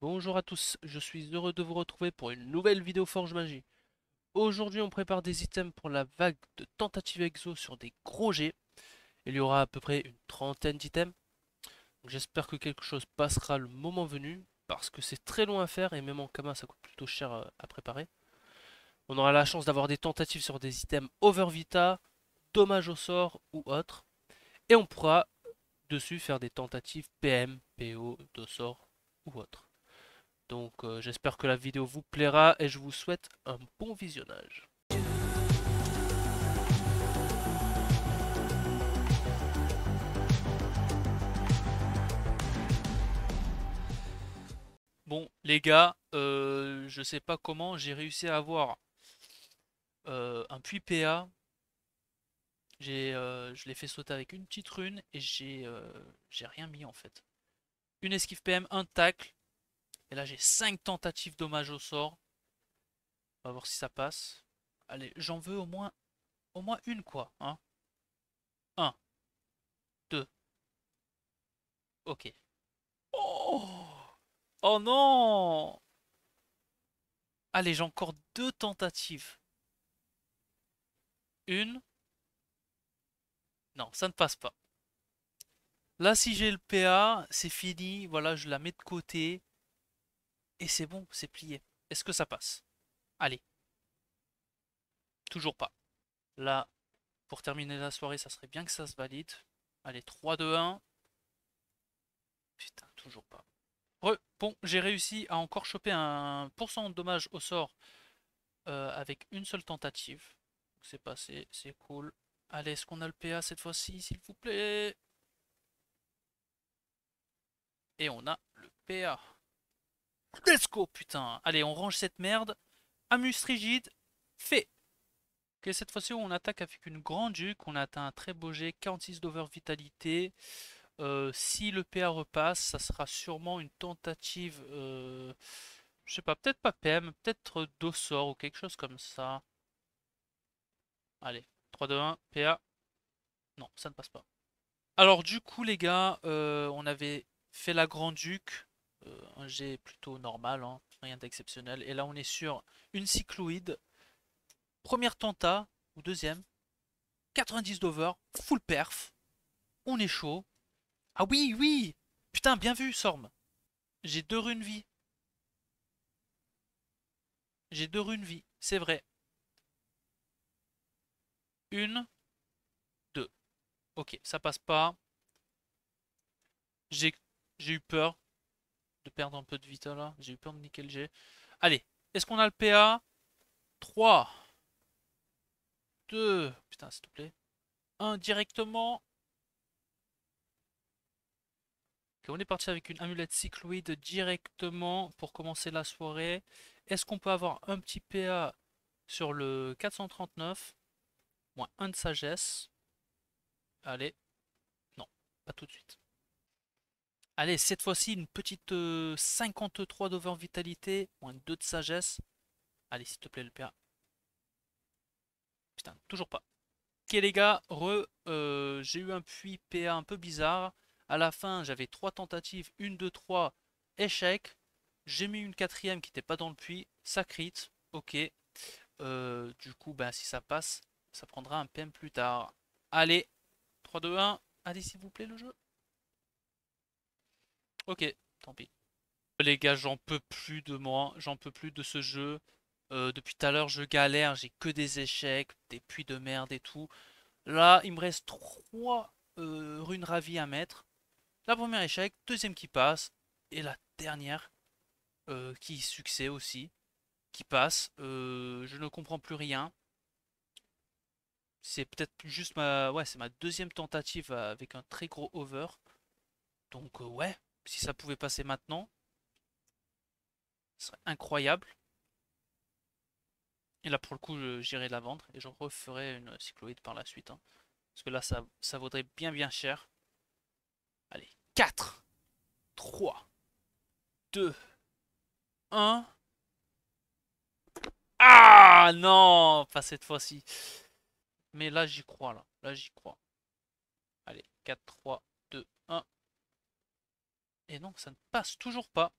Bonjour à tous, je suis heureux de vous retrouver pour une nouvelle vidéo Forge Magie. Aujourd'hui on prépare des items pour la vague de tentatives exo sur des gros jets. Il y aura à peu près une trentaine d'items. J'espère que quelque chose passera le moment venu, parce que c'est très long à faire et même en Kama ça coûte plutôt cher euh, à préparer. On aura la chance d'avoir des tentatives sur des items over vita, Dommage au sort ou autre. Et on pourra dessus faire des tentatives PM, PO, dosor sort ou autre. Donc euh, j'espère que la vidéo vous plaira et je vous souhaite un bon visionnage. Bon les gars, euh, je sais pas comment j'ai réussi à avoir euh, un puits PA. je l'ai fait sauter avec une petite rune et j'ai rien mis en fait. Une esquive PM, un tacle, et là, j'ai 5 tentatives d'hommage au sort. On va voir si ça passe. Allez, j'en veux au moins au moins une, quoi. Hein 1. 2. Ok. Oh Oh non Allez, j'ai encore deux tentatives. Une. Non, ça ne passe pas. Là, si j'ai le PA, c'est fini. Voilà, je la mets de côté. Et c'est bon, c'est plié. Est-ce que ça passe Allez. Toujours pas. Là, pour terminer la soirée, ça serait bien que ça se valide. Allez, 3, 2, 1. Putain, toujours pas. bon, j'ai réussi à encore choper un pourcent de dommage au sort euh, avec une seule tentative. C'est passé, c'est cool. Allez, est-ce qu'on a le PA cette fois-ci, s'il vous plaît Et on a le PA. Let's go, putain Allez, on range cette merde. Amus rigide, fait Ok, cette fois-ci, on attaque avec une grande duque On a atteint un très beau jet, 46 d'over vitalité. Euh, si le PA repasse, ça sera sûrement une tentative... Euh, je sais pas, peut-être pas PM, peut-être Dossor ou quelque chose comme ça. Allez, 3, 2, 1, PA. Non, ça ne passe pas. Alors du coup, les gars, euh, on avait fait la Grand-Duc. Euh, un jet plutôt normal, hein, rien d'exceptionnel. Et là, on est sur une cycloïde, première tenta, ou deuxième, 90 d'over, full perf, on est chaud. Ah oui, oui Putain, bien vu, Sorm J'ai deux runes vie. J'ai deux runes vie, c'est vrai. Une, deux. Ok, ça passe pas. J'ai eu peur, perdre un peu de vita là. J'ai eu peur de nickel G. Allez, est-ce qu'on a le PA 3, 2, putain s'il te plaît, 1 directement. on est parti avec une amulette cycloïde directement pour commencer la soirée. Est-ce qu'on peut avoir un petit PA sur le 439 Moins 1 de sagesse. Allez. Non, pas tout de suite. Allez, cette fois-ci, une petite 53 euh, d'over vitalité, moins 2 de sagesse. Allez, s'il te plaît, le PA. Putain, toujours pas. Ok les gars, re, euh, j'ai eu un puits PA un peu bizarre. À la fin, j'avais 3 tentatives, 1, 2, 3, échec. J'ai mis une quatrième qui n'était pas dans le puits, ça ok. Euh, du coup, ben, si ça passe, ça prendra un PM plus tard. Allez, 3, 2, 1, allez s'il vous plaît le jeu. Ok, tant pis. Les gars, j'en peux plus de moi, j'en peux plus de ce jeu. Euh, depuis tout à l'heure, je galère, j'ai que des échecs, des puits de merde et tout. Là, il me reste 3 euh, runes ravies à mettre. La première échec, deuxième qui passe, et la dernière euh, qui succès aussi, qui passe. je ne comprends plus rien. C'est peut-être juste ma... Ouais, c'est ma deuxième tentative avec un très gros over. Donc ouais, si ça pouvait passer maintenant, ce serait incroyable. Et là, pour le coup, j'irai la vendre et je referai une cycloïde par la suite. Hein. Parce que là, ça, ça vaudrait bien bien cher. Allez, 4, 3, 2, 1. Ah non, pas cette fois-ci. Mais là, j'y crois. Là, là j'y crois. Allez, 4, 3, 2, 1. Et non, ça ne passe toujours pas.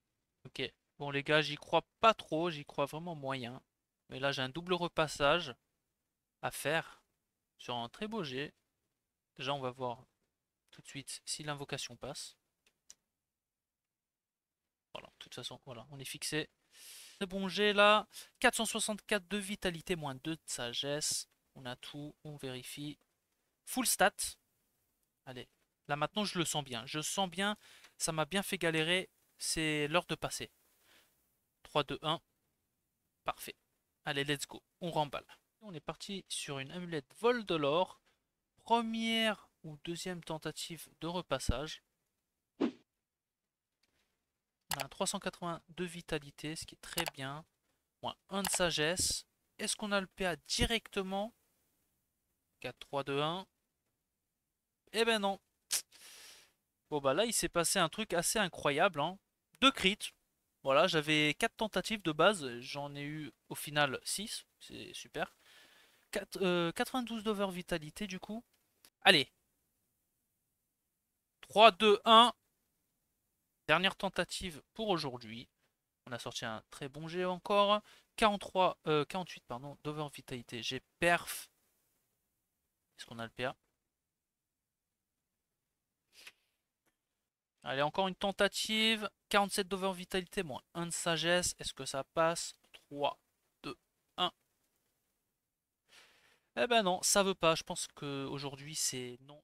Ok. Bon les gars, j'y crois pas trop, j'y crois vraiment moyen. Mais là j'ai un double repassage à faire sur un très beau jet. Déjà on va voir tout de suite si l'invocation passe. Voilà, de toute façon, voilà, on est fixé. C'est bon jet là. 464 de vitalité, moins 2 de sagesse. On a tout, on vérifie. Full stat. Allez, Là maintenant je le sens bien. Je sens bien, ça m'a bien fait galérer. C'est l'heure de passer. 3, 2, 1. Parfait. Allez, let's go. On remballe. On est parti sur une amulette vol de l'or. Première ou deuxième tentative de repassage. On a 382 vitalité, ce qui est très bien. Moins 1 de sagesse. Est-ce qu'on a le PA directement 4, 3, 2, 1. Eh ben non, Bon bah là il s'est passé un truc assez incroyable. Hein. Deux crits. Voilà, j'avais 4 tentatives de base, j'en ai eu au final 6, c'est super. 92 euh, d'over vitalité du coup. Allez. 3, 2, 1. Dernière tentative pour aujourd'hui. On a sorti un très bon jet encore. 43, 48 euh, pardon, d'over vitalité. J'ai perf. Est-ce qu'on a le PA Allez, encore une tentative. 47 d'over vitalité, moins 1 de sagesse. Est-ce que ça passe 3, 2, 1. Eh ben non, ça veut pas. Je pense qu'aujourd'hui, c'est non